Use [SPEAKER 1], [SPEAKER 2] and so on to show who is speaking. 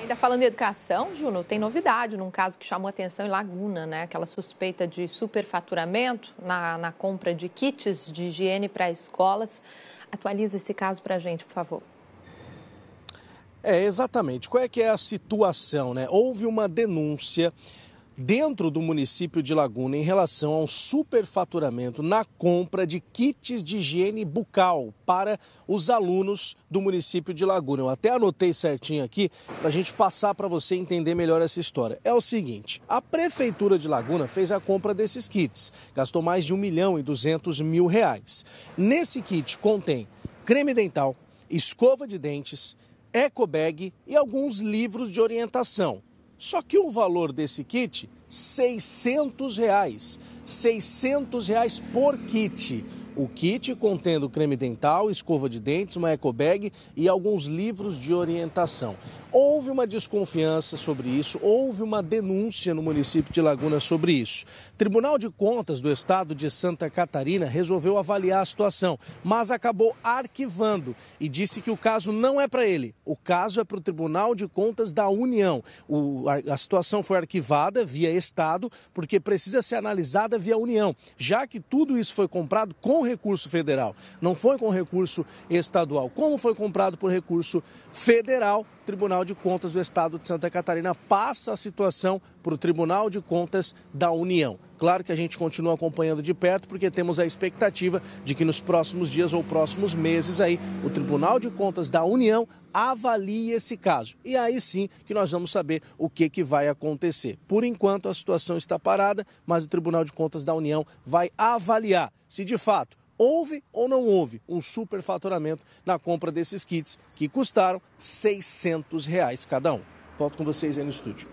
[SPEAKER 1] Ainda falando em educação, Juno, tem novidade num caso que chamou atenção em Laguna, né? Aquela suspeita de superfaturamento na, na compra de kits de higiene para escolas. Atualiza esse caso para a gente, por favor.
[SPEAKER 2] É, exatamente. Qual é que é a situação, né? Houve uma denúncia dentro do município de Laguna em relação a um superfaturamento na compra de kits de higiene bucal para os alunos do município de Laguna. Eu até anotei certinho aqui para a gente passar para você entender melhor essa história. É o seguinte: a prefeitura de Laguna fez a compra desses kits, gastou mais de 1 milhão e 200 mil reais. Nesse kit contém creme dental, escova de dentes, eco bag e alguns livros de orientação. Só que o valor desse kit, 600 reais. 600 reais por kit. O kit contendo creme dental, escova de dentes, uma eco bag e alguns livros de orientação. Houve uma desconfiança sobre isso, houve uma denúncia no município de Laguna sobre isso. O Tribunal de Contas do Estado de Santa Catarina resolveu avaliar a situação, mas acabou arquivando e disse que o caso não é para ele, o caso é para o Tribunal de Contas da União. O, a, a situação foi arquivada via Estado, porque precisa ser analisada via União, já que tudo isso foi comprado com recurso federal, não foi com recurso estadual. Como foi comprado por recurso federal, Tribunal Tribunal de Contas do Estado de Santa Catarina passa a situação para o Tribunal de Contas da União. Claro que a gente continua acompanhando de perto, porque temos a expectativa de que nos próximos dias ou próximos meses aí o Tribunal de Contas da União avalie esse caso. E aí sim que nós vamos saber o que, que vai acontecer. Por enquanto a situação está parada, mas o Tribunal de Contas da União vai avaliar se de fato houve ou não houve um superfaturamento na compra desses kits, que custaram R$ 600 cada um. Volto com vocês aí no estúdio.